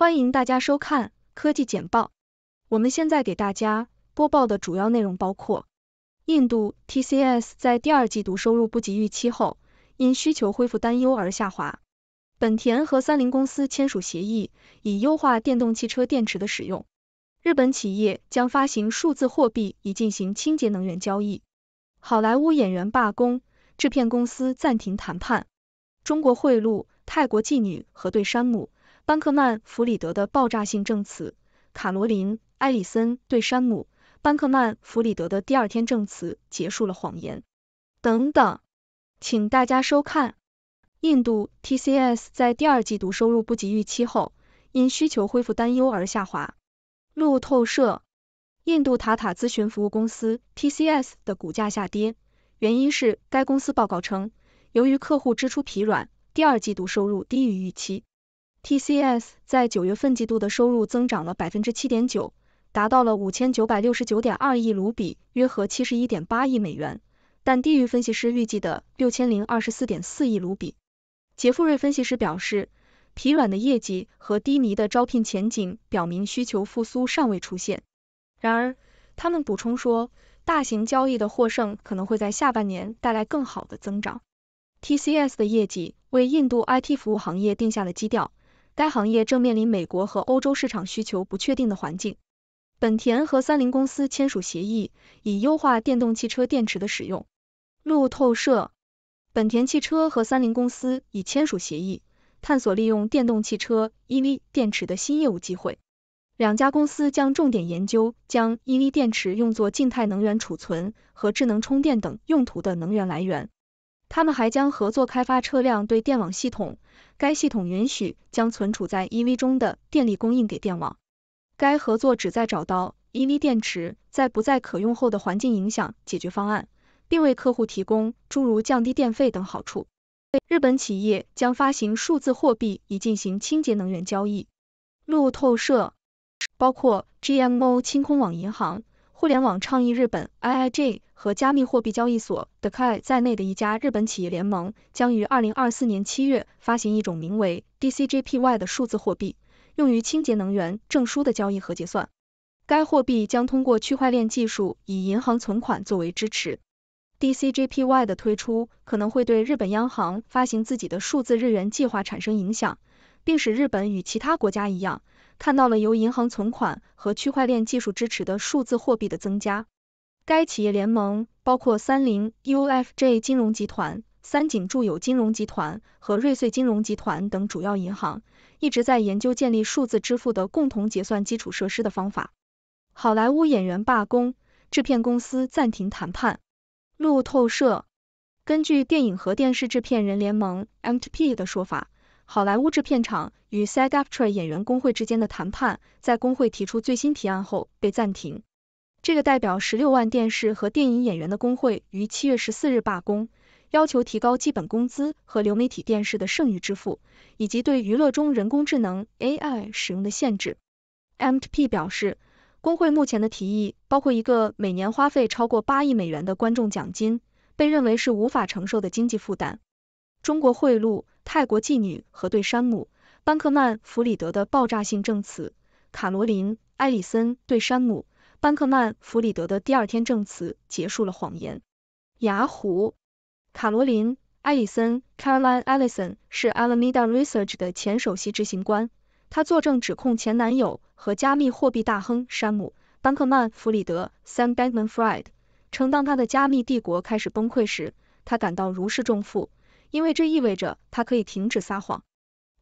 欢迎大家收看科技简报。我们现在给大家播报的主要内容包括：印度 TCS 在第二季度收入不及预期后，因需求恢复担忧而下滑；本田和三菱公司签署协议，以优化电动汽车电池的使用；日本企业将发行数字货币以进行清洁能源交易；好莱坞演员罢工，制片公司暂停谈判；中国贿赂泰国妓女和对山姆。班克曼弗里德的爆炸性证词，卡罗琳·埃里森对山姆·班克曼弗里德的第二天证词结束了谎言。等等，请大家收看。印度 TCS 在第二季度收入不及预期后，因需求恢复担忧而下滑。路透社，印度塔塔咨询服务公司 TCS 的股价下跌，原因是该公司报告称，由于客户支出疲软，第二季度收入低于预期。TCS 在九月份季度的收入增长了百分之七点九，达到了五千九百六十九点二亿卢比，约合七十一点八亿美元，但低于分析师预计的六千零二十四点四亿卢比。杰富瑞分析师表示，疲软的业绩和低迷的招聘前景表明需求复苏尚未出现。然而，他们补充说，大型交易的获胜可能会在下半年带来更好的增长。TCS 的业绩为印度 IT 服务行业定下了基调。该行业正面临美国和欧洲市场需求不确定的环境。本田和三菱公司签署协议，以优化电动汽车电池的使用。路透社：本田汽车和三菱公司已签署协议，探索利用电动汽车 EV 电池的新业务机会。两家公司将重点研究将 EV 电池用作静态能源储存和智能充电等用途的能源来源。他们还将合作开发车辆对电网系统，该系统允许将存储在 EV 中的电力供应给电网。该合作旨在找到 EV 电池在不再可用后的环境影响解决方案，并为客户提供诸如降低电费等好处。日本企业将发行数字货币以进行清洁能源交易。路透社，包括 GMO 清空网银行。互联网倡议、日本 IIG 和加密货币交易所 Deca 在内的一家日本企业联盟将于2024年7月发行一种名为 DCJPY 的数字货币，用于清洁能源证书的交易和结算。该货币将通过区块链技术，以银行存款作为支持。DCJPY 的推出可能会对日本央行发行自己的数字日元计划产生影响，并使日本与其他国家一样。看到了由银行存款和区块链技术支持的数字货币的增加。该企业联盟包括三菱 UFJ 金融集团、三井住友金融集团和瑞穗金融集团等主要银行，一直在研究建立数字支付的共同结算基础设施的方法。好莱坞演员罢工，制片公司暂停谈判。路透社根据电影和电视制片人联盟 （MTP） 的说法。好莱坞制片厂与 SAG-AFTRA 演员工会之间的谈判，在工会提出最新提案后被暂停。这个代表十六万电视和电影演员的工会于七月十四日罢工，要求提高基本工资和流媒体电视的剩余支付，以及对娱乐中人工智能 AI 使用的限制。m t p 表示，工会目前的提议包括一个每年花费超过八亿美元的观众奖金，被认为是无法承受的经济负担。中国贿赂泰国妓女和对山姆·班克曼弗里德的爆炸性证词，卡罗琳·埃里森对山姆·班克曼弗里德的第二天证词结束了谎言。雅虎，卡罗琳·埃里森 （Caroline Ellison） 是 Alameda Research 的前首席执行官，她作证指控前男友和加密货币大亨山姆·班克曼弗里德 （Sam Bankman-Fried） 称，当他的加密帝国开始崩溃时，他感到如释重负。因为这意味着他可以停止撒谎，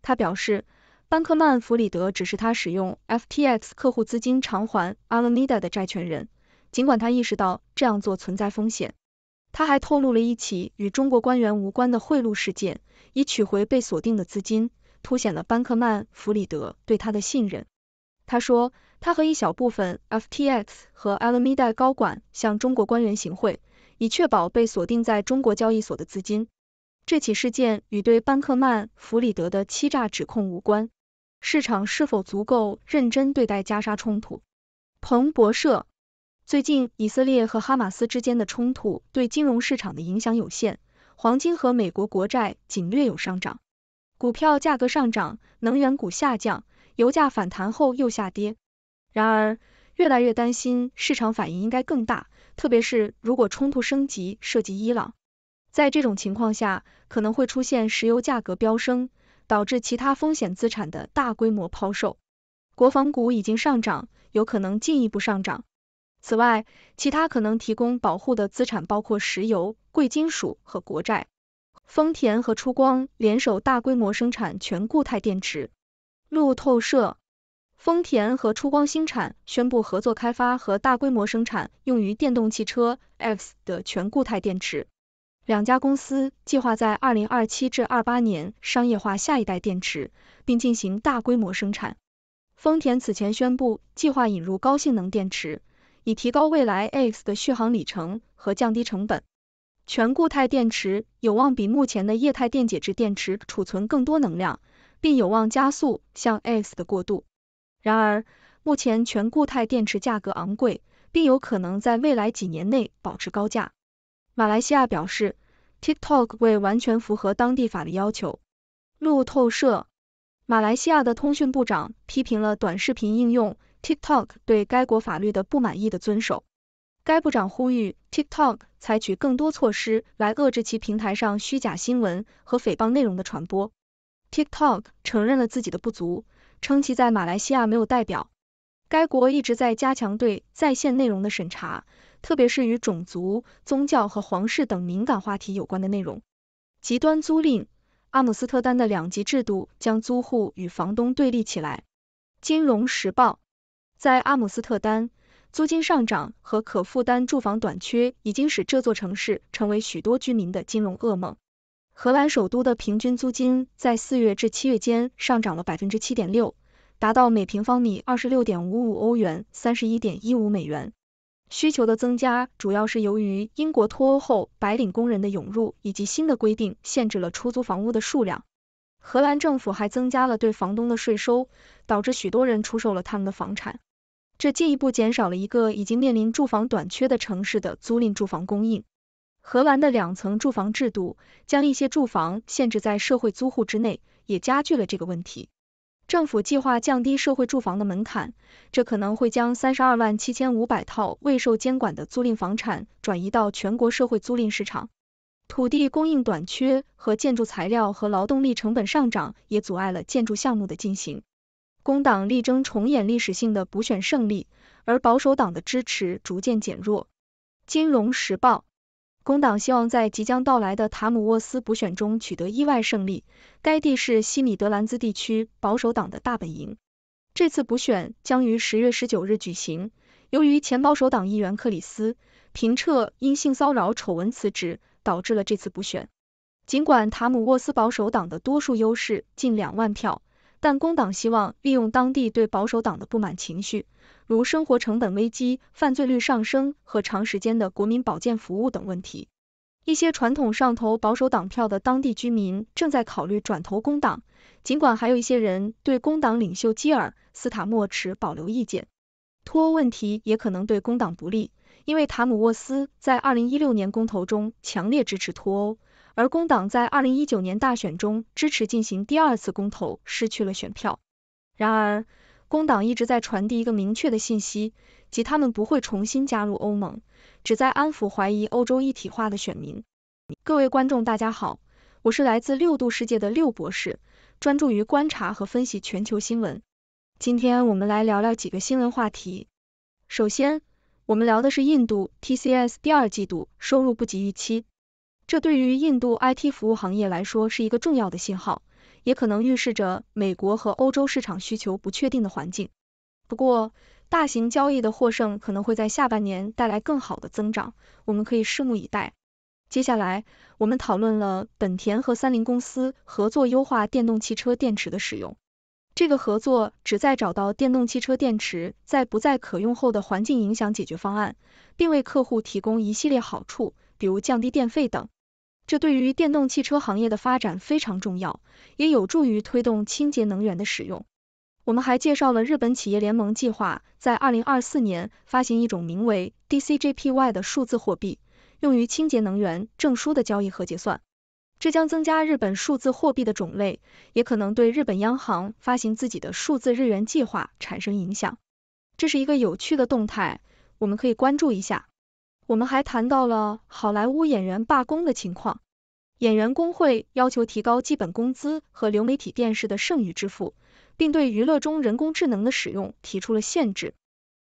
他表示，班克曼弗里德只是他使用 FTX 客户资金偿还 Alameda 的债权人，尽管他意识到这样做存在风险。他还透露了一起与中国官员无关的贿赂事件，以取回被锁定的资金，凸显了班克曼弗里德对他的信任。他说，他和一小部分 FTX 和 Alameda 高管向中国官员行贿，以确保被锁定在中国交易所的资金。这起事件与对班克曼弗里德的欺诈指控无关。市场是否足够认真对待加沙冲突？彭博社。最近，以色列和哈马斯之间的冲突对金融市场的影响有限。黄金和美国国债仅略有上涨，股票价格上涨，能源股下降，油价反弹后又下跌。然而，越来越担心市场反应应该更大，特别是如果冲突升级涉及伊朗。在这种情况下，可能会出现石油价格飙升，导致其他风险资产的大规模抛售。国防股已经上涨，有可能进一步上涨。此外，其他可能提供保护的资产包括石油、贵金属和国债。丰田和出光联手大规模生产全固态电池。路透社，丰田和出光新产宣布合作开发和大规模生产用于电动汽车 X 的全固态电池。两家公司计划在二零二七至二八年商业化下一代电池，并进行大规模生产。丰田此前宣布计划引入高性能电池，以提高未来 X 的续航里程和降低成本。全固态电池有望比目前的液态电解质电池储存更多能量，并有望加速向 X 的过渡。然而，目前全固态电池价格昂贵，并有可能在未来几年内保持高价。马来西亚表示，TikTok 未完全符合当地法律要求。路透社，马来西亚的通讯部长批评了短视频应用 TikTok 对该国法律的不满意的遵守。该部长呼吁 TikTok 采取更多措施来遏制其平台上虚假新闻和诽谤内容的传播。TikTok 承认了自己的不足，称其在马来西亚没有代表。该国一直在加强对在线内容的审查。特别是与种族、宗教和皇室等敏感话题有关的内容。极端租赁，阿姆斯特丹的两级制度将租户与房东对立起来。《金融时报》在阿姆斯特丹，租金上涨和可负担住房短缺已经使这座城市成为许多居民的金融噩梦。荷兰首都的平均租金在四月至七月间上涨了百分之七点六，达到每平方米二十六点五五欧元，三十一点一五美元。需求的增加主要是由于英国脱欧后白领工人的涌入，以及新的规定限制了出租房屋的数量。荷兰政府还增加了对房东的税收，导致许多人出售了他们的房产，这进一步减少了一个已经面临住房短缺的城市的租赁住房供应。荷兰的两层住房制度将一些住房限制在社会租户之内，也加剧了这个问题。政府计划降低社会住房的门槛，这可能会将三十二万七千五百套未受监管的租赁房产转移到全国社会租赁市场。土地供应短缺和建筑材料和劳动力成本上涨也阻碍了建筑项目的进行。工党力争重演历史性的补选胜利，而保守党的支持逐渐减弱。《金融时报》工党希望在即将到来的塔姆沃斯补选中取得意外胜利，该地是西米德兰兹地区保守党的大本营。这次补选将于十月十九日举行，由于前保守党议员克里斯·平彻因性骚扰丑闻辞职，导致了这次补选。尽管塔姆沃斯保守党的多数优势近两万票。但工党希望利用当地对保守党的不满情绪，如生活成本危机、犯罪率上升和长时间的国民保健服务等问题。一些传统上投保守党票的当地居民正在考虑转投工党，尽管还有一些人对工党领袖基尔斯塔莫持保留意见。脱欧问题也可能对工党不利，因为塔姆沃斯在二零一六年公投中强烈支持脱欧。而工党在二零一九年大选中支持进行第二次公投，失去了选票。然而，工党一直在传递一个明确的信息，即他们不会重新加入欧盟，旨在安抚怀疑欧洲一体化的选民。各位观众，大家好，我是来自六度世界的六博士，专注于观察和分析全球新闻。今天我们来聊聊几个新闻话题。首先，我们聊的是印度 TCS 第二季度收入不及预期。这对于印度 IT 服务行业来说是一个重要的信号，也可能预示着美国和欧洲市场需求不确定的环境。不过，大型交易的获胜可能会在下半年带来更好的增长，我们可以拭目以待。接下来，我们讨论了本田和三菱公司合作优化电动汽车电池的使用。这个合作旨在找到电动汽车电池在不再可用后的环境影响解决方案，并为客户提供一系列好处，比如降低电费等。这对于电动汽车行业的发展非常重要，也有助于推动清洁能源的使用。我们还介绍了日本企业联盟计划在二零二四年发行一种名为 DCJPY 的数字货币，用于清洁能源证书的交易和结算。这将增加日本数字货币的种类，也可能对日本央行发行自己的数字日元计划产生影响。这是一个有趣的动态，我们可以关注一下。我们还谈到了好莱坞演员罢工的情况，演员工会要求提高基本工资和流媒体电视的剩余支付，并对娱乐中人工智能的使用提出了限制。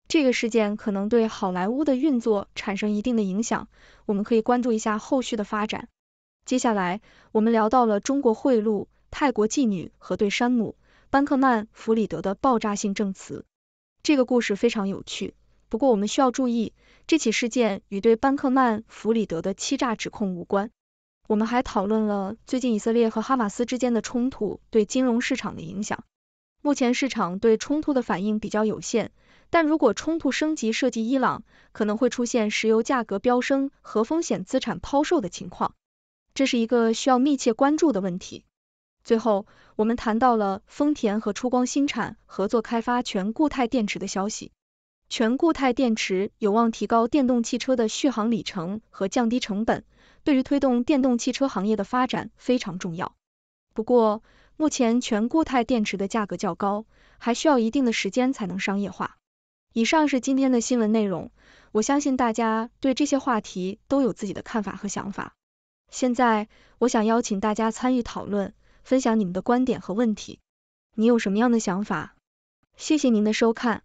这个事件可能对好莱坞的运作产生一定的影响，我们可以关注一下后续的发展。接下来，我们聊到了中国贿赂、泰国妓女和对山姆·班克曼弗里德的爆炸性证词。这个故事非常有趣，不过我们需要注意。这起事件与对班克曼弗里德的欺诈指控无关。我们还讨论了最近以色列和哈马斯之间的冲突对金融市场的影响。目前市场对冲突的反应比较有限，但如果冲突升级涉及伊朗，可能会出现石油价格飙升和风险资产抛售的情况，这是一个需要密切关注的问题。最后，我们谈到了丰田和出光新产合作开发全固态电池的消息。全固态电池有望提高电动汽车的续航里程和降低成本，对于推动电动汽车行业的发展非常重要。不过，目前全固态电池的价格较高，还需要一定的时间才能商业化。以上是今天的新闻内容，我相信大家对这些话题都有自己的看法和想法。现在，我想邀请大家参与讨论，分享你们的观点和问题。你有什么样的想法？谢谢您的收看。